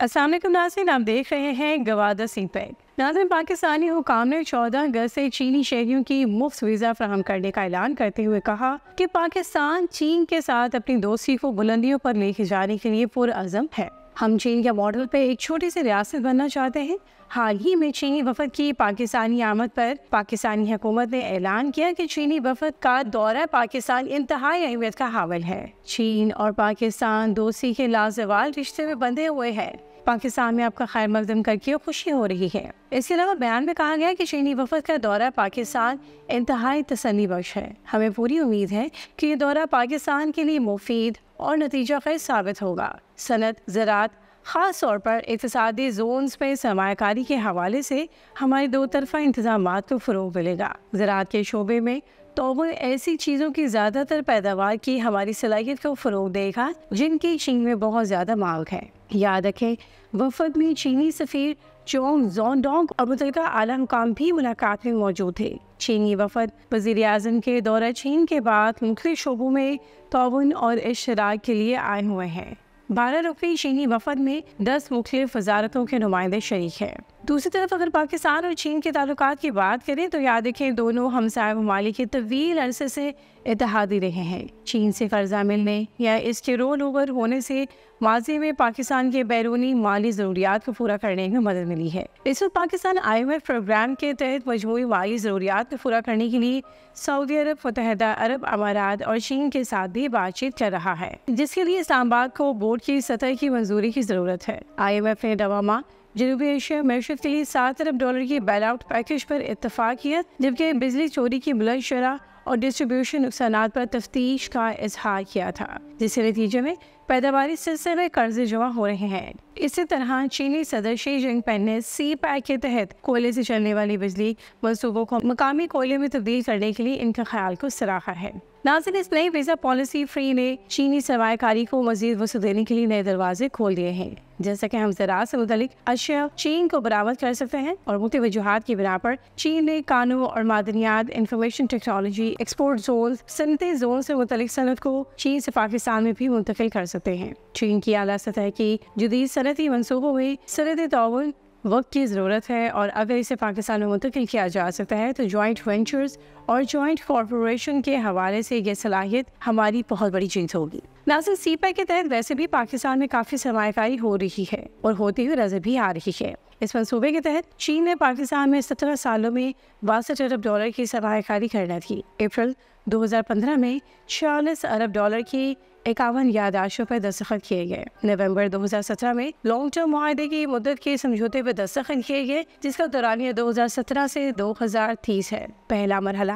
असल नाजिन आप देख रहे हैं गवादा सिंह पैक नाजिन पाकिस्तानी हुकाम ने चौदह अगस्त से चीनी शहरियों की मुफ्त वीज़ा फ्राहम करने का ऐलान करते हुए कहा कि पाकिस्तान चीन के साथ अपनी दोस्ती को बुलंदियों पर लेके जाने के लिए पुरज़म है हम चीन के मॉडल पर एक छोटी सी रियासत बनना चाहते हैं हाल ही में चीनी वफद की पाकिस्तानी आमद पर पाकिस्तानी हुकूमत ने ऐलान किया कि चीनी वफद का दौरा पाकिस्तान इंतहाई अहमियत का हावल है चीन और पाकिस्तान दोस्ती के लाजवाल रिश्ते में बंधे हुए हैं पाकिस्तान में आपका खैर मकदम करके खुशी हो रही है इसके अलावा बयान में कहा गया कि चीनी वफद का दौरा पाकिस्तान इंतहाई तसली बख्श है हमें पूरी उम्मीद है कि ये दौरा पाकिस्तान के लिए मुफीद और नतीजा खैर साबित होगा सनत ज़रात ख़ास तौर पर इकतदी जोन में सरमाकारी के हवाले से हमारे दो तरफ़ा इंतजाम को फ़रोग मिलेगा ज़रात के शोबे में तोबल ऐसी चीज़ों की ज़्यादातर पैदावार की हमारी सलाहियत को फ़रोग देगा जिनकी चीन में बहुत ज़्यादा मांग है याद रखें वफद में चीनी सफ़ीर चोंग डोंग और मुतल आलम काम भी मुलाकात में मौजूद थे चीनी वफद वजीर अजम के दौरा चीन के बाद मुख्त शोबों में तोन और इशराक के लिए आए हुए हैं बारह रुपये चीनी वफद में दस मुख्तलिफ वजारतों के नुमाइंदे शरीक हैं दूसरी तरफ अगर पाकिस्तान और चीन के ताल्लुक की बात करें तो याद रखें दोनों हमसाय ममालिक तवील अरसे से इतिहादी रहे हैं चीन से कर्जा मिलने या इसके रोल ओवर होने से माजी में पाकिस्तान के बैरूनी माली ज़रूरियात को पूरा करने में मदद मिली है इस वक्त Pakistan I M F program के तहत मजमू माली ज़रूरियात को पूरा करने के लिए सऊदी अरब मुतहदा अरब अमारात और चीन के साथ भी बातचीत कर रहा है जिसके लिए इस्लामाबाद को बोर्ड की सतह की मंजूरी की ज़रूरत है आई एम एफ ने दवामा जनूबी एशिया मैशत के लिए सात अरब डॉलर की बैल आउट पैकेज पर इतफाक किया जबकि बिजली चोरी की बुलंद शरह और डिस्ट्रीब्यूशन नुकसान पर तफ्तीश का इजहार किया था जिसके नतीजे में पैदावार सिलसिले में कर्जे जमा हो रहे हैं इसी तरह चीनी सदर शी जिनपिंग ने सी पैक के तहत कोयले से चलने वाली बिजली मनसूबों को मकामी कोयले में तब्दील करने के लिए इनके ख्याल को सराहा है नाजिन इस नई वीजा पॉलिसी फ्री ने चीनी सरमाकारी को मजीद वसूल देने के लिए नए दरवाजे खोल दिए हैं जैसा कि हम जरा से मुतलिक अशिया चीन को बरामद कर सकते हैं और मुख्य वजूहत की बिना पर चीन ने कानून और मादनियात इंफॉर्मेशन टेक्नोलॉजी एक्सपोर्ट जोन सनती जोन से मुतलिक सनत को चीन से पाकिस्तान में भी मुंतकिल कर सकते हैं चीन की अला सतह की जदीद सनती मनसूबों में सनत वक्त की ज़रूरत है और अगर इसे पाकिस्तान में मुंतकिल किया जा सकता है तो जॉइंट वेंचर्स और जॉइंट कॉरपोरेशन के हवाले से ये सलाहियत हमारी बहुत बड़ी चीज़ होगी नाजिल सी पैक e के तहत वैसे भी पाकिस्तान में काफ़ी सरमाकारी हो रही है और होती हुई नजर भी आ रही है इस मनसूबे के तहत चीन ने पाकिस्तान में सत्रह सालों में बासठ अरब डॉलर की सरमाकारी करना थी अप्रैल 2015 में छियालीस अरब डॉलर की इक्यावन यादाशों पर दस्तखत किए गए नवंबर 2017 में लॉन्ग टर्म माहे की मुद्दत के समझौते पर दस्तखत किए गए जिसका हजार 2017 से 2030 है पहला मरहला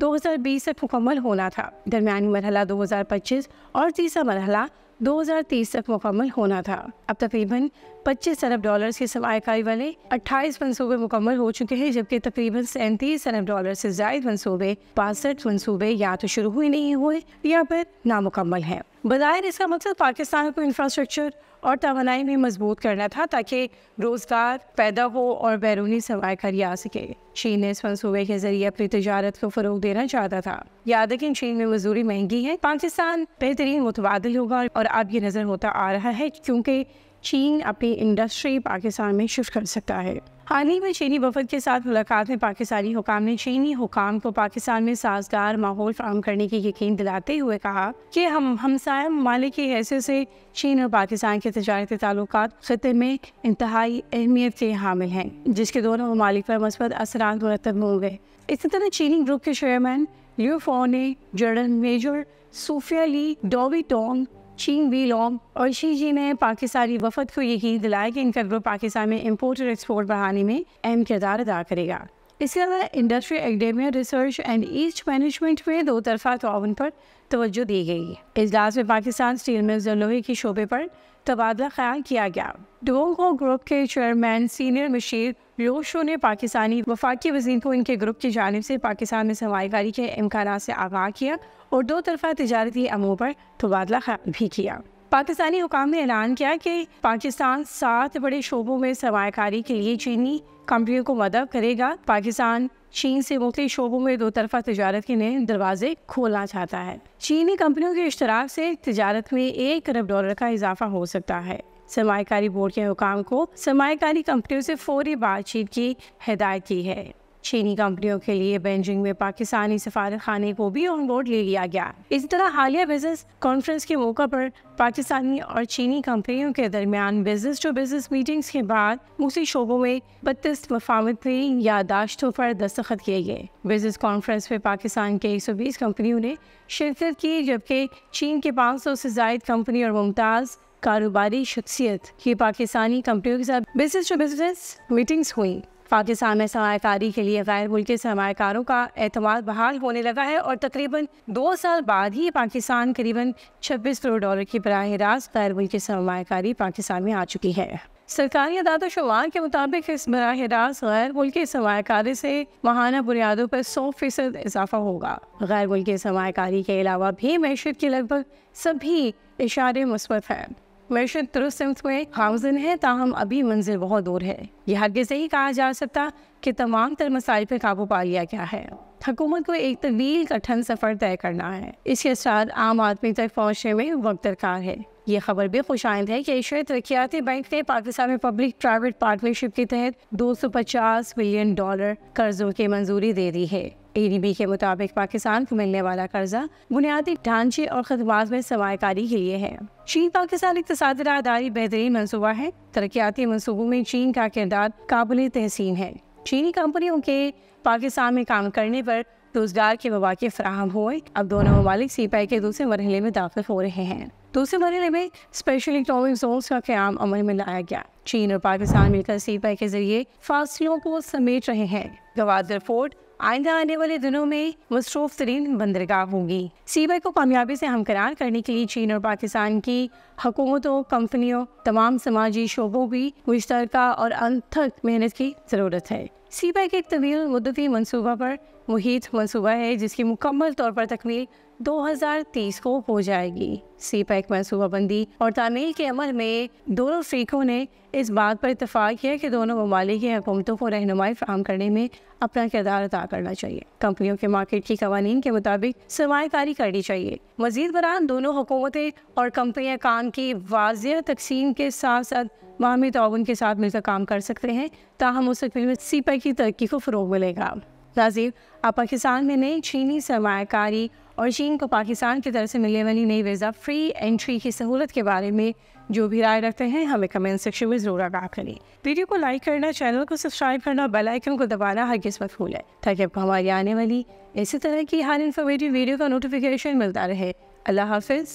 2020 तक मुकम्मल होना था दरमियानी मरहला 2025 और तीसरा मरहला 2030 तक मुकम्मल होना था अब तकरीबन 25 अरब डॉलर के समायकारी वाले 28 मनसूबे मुकम्मल हो चुके हैं जबकि तकरीबन सैंतीस अरब डॉलर से जायद मनसूबे बासठ मनसूबे या तो शुरू ही नहीं हुए या फिर नामुकम्मल हैं बज़ाहिर इसका मकसद पाकिस्तान को इंफ्रास्ट्रक्चर और तोानाई में मजबूत करना था ताकि रोज़गार पैदा हो और बैरूनी खरी आ सके चीन ने इस मनसूबे के जरिए अपनी तजारत को फ़रोग देना चाहता था याद है कि चीन में मजदूरी महंगी है पाकिस्तान बेहतरीन मुतबादल होगा और अब ये नज़र होता आ रहा है क्योंकि चीन अपनी इंडस्ट्री पाकिस्तान में शिफ्ट कर सकता है हाल ही में चीनी वफद के साथ मुलाकात में पाकिस्तानी हुकाम ने चीनी हुकाम को पाकिस्तान में साजगार माहौल फ्राहम करने की यकीन दिलाते हुए कहा कि हम हमसाय ममालिक की हैसियत से चीन और पाकिस्तान के तजारती ताल्लुक खत्े में इंतहाई अहमियत के हामिल हैं जिसके दोनों ममालिक पर मस्बत असरात मुरतब होंगे इसी तरह चीनी ग्रुप के चेयरमैन लियो फोने जनरल मेजर सूफिया ली डॉवी टोंग चीन वी लॉन्ग और शी जी ने पाकिस्तानी वफद को यकीन दिलाया कि इनका ग्रुप पाकिस्तान में इम्पोर्ट और एक्सपोर्ट बढ़ाने में अहम किरदार अदा करेगा इसके अलावा industry academia research and east management में दो तरफा ताउन पर तोज्जो दी गई इजलास में पाकिस्तान स्टील मिल्स और लोहे के शोबे पर तबादला ख्याल किया गया डोंग ग्रुप के चेयरमैन सीनियर मशीर शो ने पाकिस्तानी वफाकी वजीर को इनके ग्रुप की जानब से पाकिस्तान में सरमाकारी के इम्कान से आगाह किया और दो तरफा तजारती अमो पर तबादला भी किया पाकिस्तानी हुकाम ने ऐलान किया कि पाकिस्तान सात बड़े शोबों में सरमाकारी के लिए चीनी कंपनियों को मदद करेगा पाकिस्तान चीन से मुख्त शोबों में दो तरफा तजारत के नए दरवाजे खोलना चाहता है चीनी कंपनियों के इश्तराक से तजारत में एक अरब डॉलर का इजाफा हो सकता है सरमाकारी बोर्ड के हुकाम को सरमाकारी कंपनियों से फौरी बातचीत की हिदायत की है चीनी कंपनियों के लिए बेंजिंग में पाकिस्तानी सफारत खाने को भी ऑन बोर्ड ले लिया गया इसी तरह हालिया बिजनेस कॉन्फ्रेंस के मौका पर पाकिस्तानी और चीनी कंपनियों के दरमियान बिजनेस टू बिजनेस मीटिंग्स के बाद उसी शोबों में बत्तीस मफामती यादाश्तों पर दस्तखत किए गए बिजनेस कॉन्फ्रेंस में पाकिस्तान के एक सौ बीस कंपनियों ने शिरकत की जबकि चीन के पाँच सौ से जायद कंपनी और मुमताज़ कारोबारी शख्सियत की पाकिस्तानी कंपनियों के साथ बिजनेस टू बिजनेस मीटिंग्स हुई पाकिस्तान में सरमाकारी के लिए गैर मुल्क सरमाकारों का अतमाद बहाल होने लगा है और तकरीबन दो साल बाद ही पाकिस्तान करीबन 26 करोड़ डॉलर की बरह रास्त गैर मुल्की सरमाकारी पाकिस्तान में आ चुकी है सरकारी अदाद शुमार के मुताबिक इस बरह रास्त गैर मुल्की सरमाकारी से माहाना बुनियादों पर सौ फीसद इजाफा होगा गैर मुल्की सरमाकारी के अलावा भी मैशत के लगभग सभी इशारे मुस्बत हैं वर्षा तुरुस्त हुए खामजन है ताहम अभी मंजिल बहुत दूर है यह आगे से ही कहा जा सकता कि तमाम तर मसाइल पर काबू पा लिया गया है हुकूमत को एक तवील कठिन सफ़र तय करना है इसके साथ आम आदमी तक पहुँचने में वक्त दरकार है ये खबर भी खुश आयद है कि एशियाई तरक्याती बैंक ने पाकिस्तान में पब्लिक प्राइवेट पार्टनरशिप के तहत 250 मिलियन डॉलर कर्जों की मंजूरी दे दी है ए के मुताबिक पाकिस्तान को मिलने वाला कर्जा बुनियादी ढांचे और खदमात में सरमाकारी के लिए है चीन पाकिस्तान इकतदी राहदारी बेहतरीन मनसूबा है तरक्याती मनसूबों में चीन का किरदार काबिल तहसीन है चीनी कंपनियों के पाकिस्तान में काम करने पर रोजगार के मौाक़े फ्राहम हुए अब दोनों ममालिक सीपाई के दूसरे मरहले में दाखिल हो रहे हैं दूसरे मरहले में स्पेशल इकनॉमिक जोन का क्याम अमल में लाया गया चीन और पाकिस्तान मिलकर सीपाई के जरिए फासलों को समेट रहे हैं गवादर फोर्ट आइंदा आने वाले दिनों में मसरूफ तरीन बंदरगाह होगी सीवर को कामयाबी से हमकरार करने के लिए चीन और पाकिस्तान की हकूमतों कंपनियों तमाम समाजी शोबों की मुश्तरक और अनथक मेहनत की ज़रूरत है पैक एक तवील मुद्दती मनसूबा पर मुहित मनसूबा है जिसकी मुकम्मल तौर पर तकमील 2030 को हो जाएगी सी पैक मनसूबाबंदी और तामील के अमल में दोनों फ्रीकों ने इस बात पर इतफाक़ किया कि दोनों ममालिक हुकूमतों को रहनुमाई फ्राहम करने में अपना किरदार अदा करना चाहिए कंपनियों के मार्केट की कवानीन के मुताबिक सरमाकारी करनी चाहिए मजीद बरान दोनों हुकूमतें और कंपनियाँ काम की वाजिया तकसीम के साथ साथ मामी तोबन के साथ मिलकर काम कर सकते हैं ताहम उस तकमील में सीपैक की तरक्की को फ़रोग मिलेगा नाजीर अब पाकिस्तान में नई चीनी सरमाकारी और चीन को पाकिस्तान की तरफ से मिलने वाली नई वीज़ा फ्री एंट्री की सहूलत के बारे में जो भी राय रखते हैं हमें कमेंट सेक्शन में ज़रूर आगाह करें वीडियो को लाइक करना चैनल को सब्सक्राइब करना बेल आइकन को दबाना हर किस्मत फूल है ताकि आपको हमारी आने वाली इसी तरह की हर इन्फॉर्मेटिव वीडियो का नोटिफिकेशन मिलता रहे अल्लाह हाफिज़